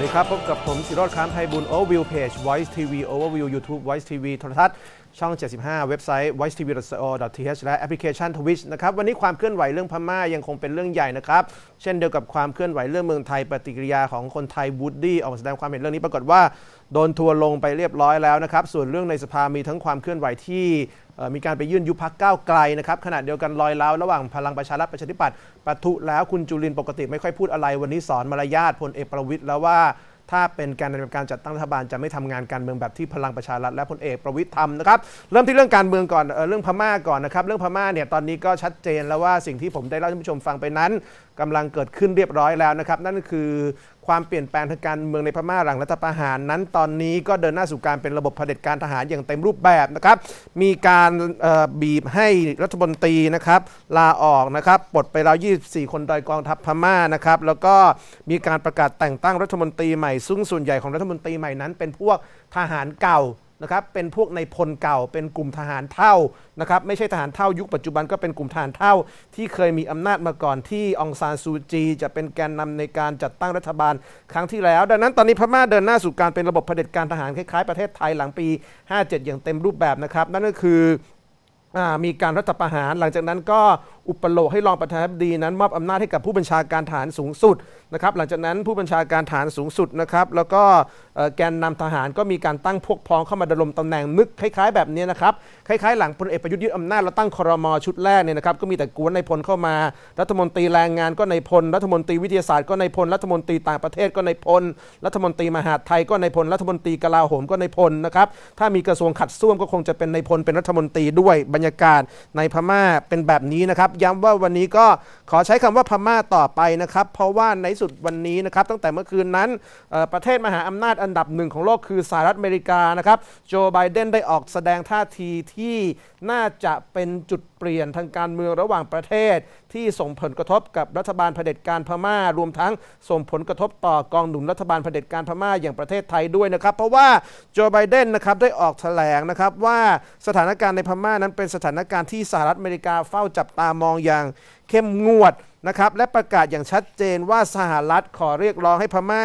วัสดีครับ พบกับผมสิรอดค้ามไพบุญโอวิวเพจ Voice TV Overview YouTube Voice TV โทรทัศน์ช่อง 75 เว็บไซต์ w i c e t v c o t h และแอปพลิเคชัน Twitch นะครับ วันนี้ความเคลื่อนไหวเรื่องพม่ายังคงเป็นเรื่องใหญ่นะครับ เช่นเดียวกับความเคลื่อนไหวเรื่องเมืองไทยปฏิกิริยาของคนไทยบูดดี้ออกมาแสดงความเห็นเรื่องนี้ปรากฏว่า โดนทัวลงไปเรียบร้อยแล้วนะครับ ส่วนเรื่องในสภา มีทั้งความเคลื่อนไหวที่มีการไปยื่นยุพักก้าวไกลนะครับขณะเดียวกันลอยล้าวระหว่างพลังประชารัฐประชาธิปัตย์ปะทุแล้วคุณจุลินปกติไม่ค่อยพูดอะไรวันนี้สอนมารยาทพลเอกประวิตยแล้วว่าถ้าเป็นการดำเนินการจัดตั้งรัฐบาลจะไม่ทำงานการเมืองแบบที่พลังประชารัฐและพลเอกประวิตยทำนะครับ เริ่มที่เรื่องการเมืองก่อนเออเรื่องพม่าก่อนนะครับเรื่องพม่าเนี่ยตอนนี้ก็ชัดเจนแล้วว่าสิ่งที่ผมได้เล่าให้ผู้ชมฟังไปนั้น กำลังเกิดขึ้นเรียบร้อยแล้วนะครับนั่นคือความเปลี่ยนแปลงทางการเมืองในพม่าหลังรัฐประหารนั้นตอนนี้ก็เดินหน้าสู่การเป็นระบบเผด็จการทหารอย่างเต็มรูปแบบนะครับ มีการบีบให้รัฐมนตรีนะครับลาออกนะครับปลดไปราว24 คนโดยกองทัพพม่านะครับ แล้วก็มีการประกาศแต่งตั้งรัฐมนตรีใหม่ซึ่งส่วนใหญ่ของรัฐมนตรีใหม่นั้นเป็นพวกทหารเก่านะครับ เป็นพวกในพลเก่า เป็นกลุ่มทหารเท่า นะครับ ไม่ใช่ทหารเท่ายุคปัจจุบันก็เป็นกลุ่มทหารเท่า ที่เคยมีอำนาจมาก่อนที่องซานซูจี จะเป็นแกนนำในการจัดตั้งรัฐบาลครั้งที่แล้วดังนั้นตอนนี้พม่าเดินหน้าสู่การเป็นระบบเผด็จการทหารคล้ายๆประเทศไทยหลังปี 57 อย่างเต็มรูปแบบนะครับนั่นก็คือมีการรัฐประหารหลังจากนั้นก็อุปโลกให้รองประธานาธิบดีนั้นมอบอำนาจให้กับผู้บัญชาการฐานสูงสุดนะครับหลังจากนั้นผู้บัญชาการฐานสูงสุดนะครับแล้วก็แกนนำทหารก็มีการตั้งพวกพ้องเข้ามาดำรงตำแหน่งนึกคล้ายๆแบบนี้นะครับคล้ายๆหลังพลเอกประยุทธ์ยึดอำนาจแล้วตั้งครมชุดแรกเนี่ยนะครับ ก็มีแต่กวนในพลเข้ามา รัฐมนตรีแรงงาน ก็ในพลรัฐมนตรีวิทยาศาสตร์ก็ในพลรัฐมนตรีต่างประเทศก็ในพลรัฐมนตรีมหาดไทยก็ในพลรัฐมนตรีกลาโหมก็ในพลนะครับถ้ามีกระทรวงขัดส้วมก็คงจะเป็นในพลเป็นรัฐมนตรีด้วยบรรยากาศในพม่าเป็นแบบนี้นะครับย้ำว่าวันนี้ก็ขอใช้คำว่าพม่าต่อไปนะครับ เพราะว่าในสุดวันนี้นะครับตั้งแต่เมื่อคืนนั้นประเทศมหาอำนาจอันดับหนึ่งของโลกคือสหรัฐอเมริกานะครับโจไบเดนได้ออกแสดงท่าทีที่น่าจะเป็นจุดเปลี่ยนทางการเมืองระหว่างประเทศที่ส่งผลกระทบกับรัฐบาลเผด็จการพม่ารวมทั้ง ส่งผลกระทบต่อกองหนุนรัฐบาลเผด็จการพม่าอย่างประเทศไทยด้วยนะครับเพราะว่าโจไบเดนนะครับได้ออกแถลงนะครับว่าสถานการณ์ในพม่านั้นเป็นสถานการณ์ที่สหรัฐอเมริกาเฝ้าจับตามองอย่างเข้มงวดนะครับและประกาศอย่างชัดเจนว่าสหรัฐขอเรียกร้องให้พม่า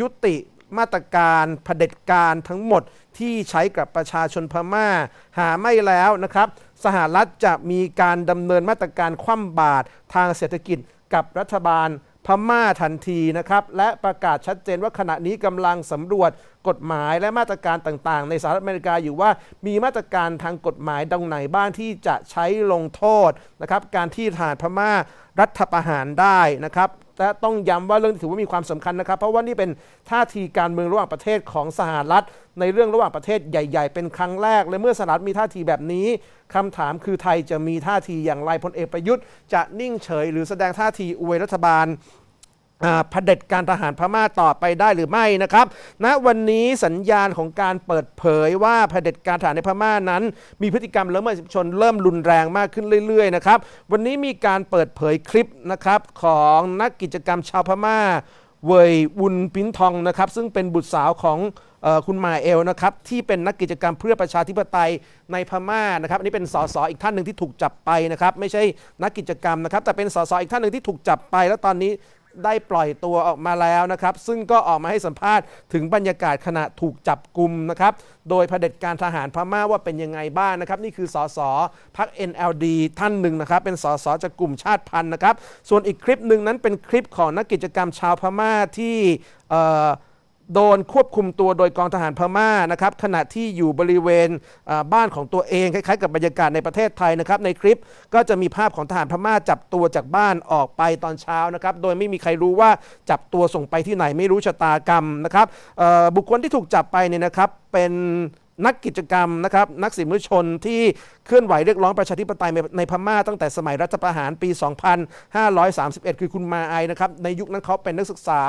ยุติมาตรการรเผด็จการทั้งหมดที่ใช้กับประชาชนพม่า หาไม่แล้วนะครับสหรัฐจะมีการดำเนินมาตรการคว่ำบาตรทางเศรษฐกิจกับรัฐบาลพม่าทันทีนะครับและประกาศชัดเจนว่าขณะนี้กำลังสำรวจกฎหมายและมาตรการต่างๆ ในสหรัฐอเมริกาอยู่ว่ามีมาตรการทางกฎหมายดังไหนบ้างที่จะใช้ลงโทษนะครับการที่ทหารพม่ารัฐประหารได้นะครับและต้องย้ำว่าเรื่องถือว่ามีความสำคัญนะครับ เพราะว่านี่เป็นท่าทีการเมืองระหว่างประเทศของสหรัฐในเรื่องระหว่างประเทศใหญ่ ๆ เป็นครั้งแรกและเมื่อสหรัฐมีท่าทีแบบนี้ คำถามคือไทยจะมีท่าทีอย่างไรพลเอกประยุทธ์จะนิ่งเฉย หรือแสดงท่าทีอวยรัฐบาลเผด็จการทหารพม่าต่อไปได้หรือไม่ นะครับณนะวันนี้สัญญาณของการเปิดเผยว่าเผด็จการทหารในพม่านั้น มีพฤติกรรมละเมิดสิทชนเริ่มรุนแรงมากขึ้นเรื่อยๆนะครับ วันนี้มีการเปิดเผยคลิปนะครับของนักกิจกรรมชาวพม่า เวยวุนปิ้นทองนะครับ ซึ่งเป็นบุตรสาวของคุณมาเอลนะครับที่เป็นนักกิจกรรมเพื่อประชาธิปไตยในพม่านะครับอันนี้เป็นสสอีกท่านหนึ่งที่ถูกจับไปนะครับ ไม่ใช่นักกิจกรรมนะครับ แต่เป็นสสอีกท่านหนึ่งที่ถูกจับไปแล้วตอนนี้ได้ปล่อยตัวออกมาแล้วนะครับ ซึ่งก็ออกมาให้สัมภาษณ์ถึงบรรยากาศขณะถูกจับกลุ่มนะครับ โดยเผด็จการทหารพม่าว่าเป็นยังไงบ้างนนะครับ นี่คือสสพัก NLD ท่านหนึ่งนะครับ เป็นสสจากกลุ่มชาติพันธุ์นะครับ ส่วนอีกคลิปหนึ่งนั้นเป็นคลิปของนักกิจกรรมชาวพม่าที่โดนควบคุมตัวโดยกองทหารพม่านะครับขณะที่อยู่บริเวณบ้านของตัวเองคล้ายๆ กับบรรยากาศในประเทศไทยนะครับ ในคลิปก็จะมีภาพของทหารพม่าจับตัวจากบ้านออกไปตอนเช้านะครับ โดยไม่มีใครรู้ว่าจับตัวส่งไปที่ไหนไม่รู้ชะตากรรมนะครับบุคคลที่ถูกจับไปเนี่ยนะครับเป็นนักกิจกรรมนะครับนักสิมุชนที่เคลื่อนไหวเรียกร้องประชาธิปไตยในพม่าตั้งแต่สมัยรัฐประหารปี 2531 คือคุณมาไอนะครับ ในยุคนั้นเขาเป็นนักศึกษา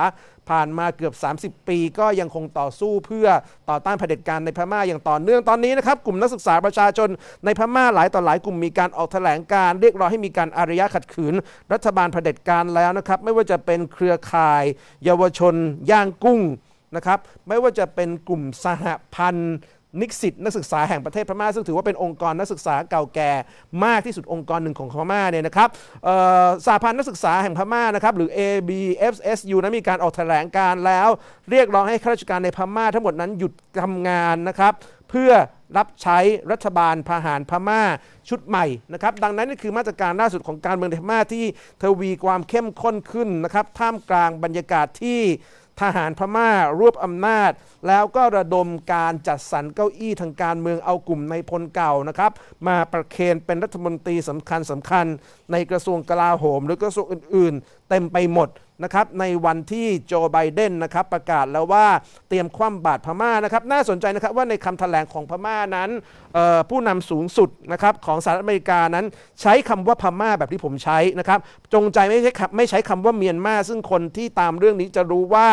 ผ่านมาเกือบ 30 ปีก็ยังคงต่อสู้เพื่อต่อต้านเผด็จการในพม่าอย่างต่อเนื่องตอนนี้นะครับ กลุ่มนักศึกษาประชาชนในพม่าหลายต่อหลายกลุ่มมีการออกแถลงการ เรียกร้องให้มีการอารยะขัดขืน รัฐบาลเผด็จการแล้วนะครับไม่ว่าจะเป็นเครือข่ายเยาวชนย่างกุ้งนะครับไม่ว่าจะเป็นกลุ่มสหพันธ์นิสิตนักศึกษาแห่งประเทศพม่าซึ่งถือว่าเป็นองค์กรนักศึกษาเก่าแก่มากที่สุดองค์กรหนึ่งของพม่าเนี่ยนะครับสาพันธ์นักศึกษาแห่งพม่านะครับหรือ ABFSU นั้นมีการออกแถลงการแล้วเรียกร้องให้ข้าราชการในพม่าทั้งหมดนั้น หยุดทำงานนะครับ เพื่อรับใช้รัฐบาลพหารพม่าชุดใหม่นะครับดังนั้นนี่คือมาตรการล่าสุดของการเมืองในพม่าที่ทวีความเข้มข้นขึ้นนะครับท่ามกลางบรรยากาศที่ทหารพรม่ารวบอำนาจ แล้วก็ระดมการจัดสรรเก้าอี้ทางการเมืองเอากลุ่มในพลเก่านะครับ มาประเคนเป็นรัฐมนตรีสำคัญสาคัญ ในกระทรวงกลาโหม หรือกระทรวงอื่นๆ เต็มไปหมดนะครับในวันที่โจไบเดนนะครับประกาศแล้วว่าเตรียมคว่ำบาตรพม่านะครับน่าสนใจนะครับว่าในคำแถลงของพม่านั้น ผู้นำสูงสุดนะครับของสหรัฐอเมริกานั้นใช้คำว่าพม่าแบบที่ผมใช้นะครับ จงใจไม่ใช้ไม่ใช้คำว่าเมียนมาซึ่งคนที่ตามเรื่องนี้จะรู้ว่า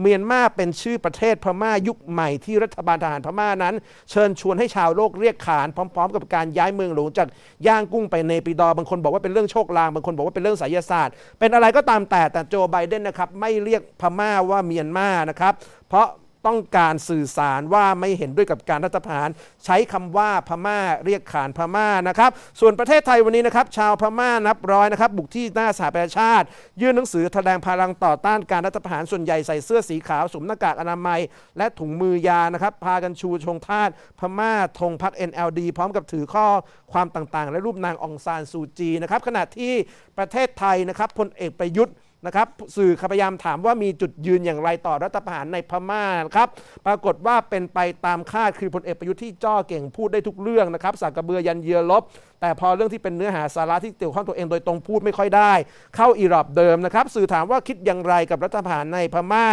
เมียนมาเป็นชื่อประเทศพม่ายุคใหม่ที่รัฐบาล ทหารพม่านั้นเชิญชวนให้ชาวโลกเรียกขานพร้อมๆกับการย้ายเมืองหลวงจากย่างกุ้งไปเนปิดอบางคนบอกว่าเป็นเรื่องโชคลางบางคนบอกว่าเป็นเรื่องไสยศาสตร์ เป็นอะไรก็ตามแต่แต่โจไบเดนนะครับ ไม่เรียกพม่าว่าเมียนมานะครับ เพราะต้องการสื่อสารว่าไม่เห็นด้วยกับการรัฐประหารใช้คำว่าพม่าเรียกขานพม่านะครับส่วนประเทศไทยวันนี้นะครับชาวพม่านับร้อยนะครับบุกที่หน้าสาประชาติ ยื่นหนังสือแถลงพลังต่อต้านการรัฐประหารส่วนใหญ่ใส่เสื้อสีขาวสวมหน้ากากอนามัย และถุงมือยานะครับพากันชูชงทาตพม่าธงพัก NLD พร้อมกับถือข้อความต่างๆ และรูปนางองซานซูจีนะครับขณะที่ประเทศไทยนะครับพลเอกประยุทธ์นะครับสื่อพยายามถามว่ามีจุดยืนอย่างไรต่อรัฐประหารในพม่าครับปรากฏว่าเป็นไปตามคาดคือพลเอกประยุทธ์ที่จ้อเก่งพูดได้ทุกเรื่องนะครับสากกระเบือยันเยือลบ แต่พอเรื่องที่เป็นเนื้อหาสาระที่เกี่ยวข้องตัวเองโดยตรงพูดไม่ค่อยได้ เข้าอีรอบเดิมนะครับสื่อถามว่าคิดอย่างไรกับรัฐประหารในพม่า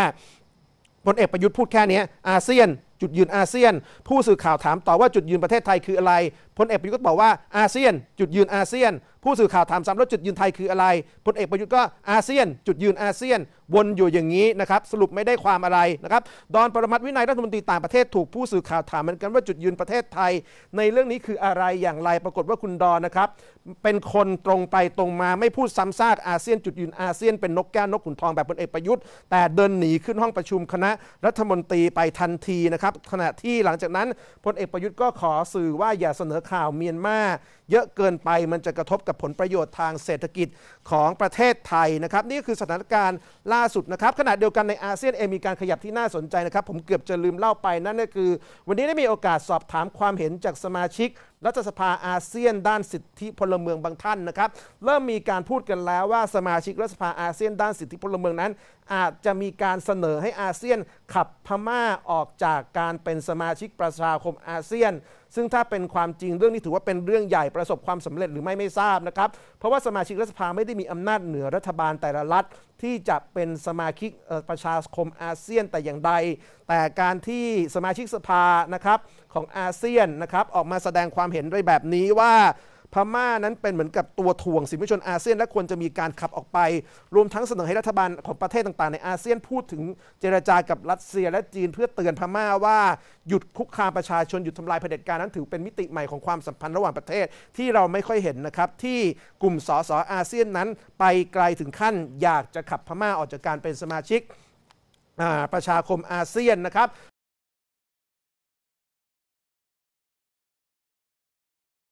พลเอกประยุทธ์พูดแค่นี้อาเซียน จุดยืนอาเซียน ผู้สื่อข่าวถามต่อว่าจุดยืนประเทศไทยคืออะไรพลเอกประยุทธ์บอกว่าอาเซียน จุดยืนอาเซียนผู้สื่อข่าวถามซ้ำแล้วจุดยืนไทยคืออะไรพลเอกประยุทธ์ก็อาเซียน จุดยืนอาเซียนวนอยู่อย่างนี้นะครับ สรุปไม่ได้ความอะไรนะครับ ดอนปรมัตวินัยรัฐมนตรีต่างประเทศถูกผู้สื่อข่าวถามเหมือนกันว่าจุดยืนประเทศไทย ในเรื่องนี้คืออะไรอย่างไรปรากฏว่าคุณดอนนะครับเป็นคนตรงไปตรงมาไม่พูดซ้ำซากอาเซียนจุดยืนอาเซียนเป็นนกแก้วนกขุนทองแบบพลเอกประยุทธ์แต่เดินหนีขึ้นห้องประชุมคณะรัฐมนตรีไปทันทีนะครับขณะที่หลังจากนั้นพลเอกประยุทธ์ก็ขอสื่อว่าอย่าเสนอข่าวเมียนมาเยอะเกินไปมันจะกระทบกับผลประโยชน์ทางเศรษฐกิจของประเทศไทยนะครับนี่คือสถานการณ์ล่าสุดนะครับขณะเดียวกันในอาเซียนเองมีการขยับที่น่าสนใจนะครับผมเกือบจะลืมเล่าไปนั่นก็คือวันนี้ได้มีโอกาสสอบถามความเห็นจากสมาชิกรัฐสภาอาเซียนด้านสิทธิพลเมืองบางท่านนะครับเริ่มมีการพูดกันแล้วว่าสมาชิกรัฐสภาอาเซียนด้านสิทธิพลเมืองนั้นอาจจะมีการเสนอให้อาเซียนขับพม่าออกจากการเป็นสมาชิกประชาคมอาเซียน ซึ่งถ้าเป็นความจริงเรื่องนี้ถือว่าเป็นเรื่องใหญ่ประสบความสำเร็จหรือไม่ ไม่ทราบนะครับ เพราะว่าสมาชิกรัฐสภาไม่ได้มีอำนาจเหนือรัฐบาลแต่ละรัฐที่จะเป็นสมาชิกประชาคมอาเซียนแต่อย่างใด แต่การที่สมาชิกสภานะครับของอาเซียนนะครับออกมาแสดงความเห็นด้วยแบบนี้ว่าพม่านั้นเป็นเหมือนกับตัวถ่วงสิทธิชนอาเซียน และควรจะมีการขับออกไปรวมทั้งเสนอให้รัฐบาลของประเทศต่างๆ ในอาเซียนพูดถึงเจรจากับรัสเซียและจีนเพื่อเตือนพม่าว่าหยุดคุกคามประชาชนหยุดทำลายเผด็จการนั้นถือเป็นมิติใหม่ของความสัมพันธ์ระหว่างประเทศที่เราไม่ค่อยเห็นนะครับ ที่กลุ่มสสอาเซียนนั้นไปไกลถึงขั้น อยากจะขับพม่าออกจากการเป็นสมาชิกประชาคมอาเซียนนะครับ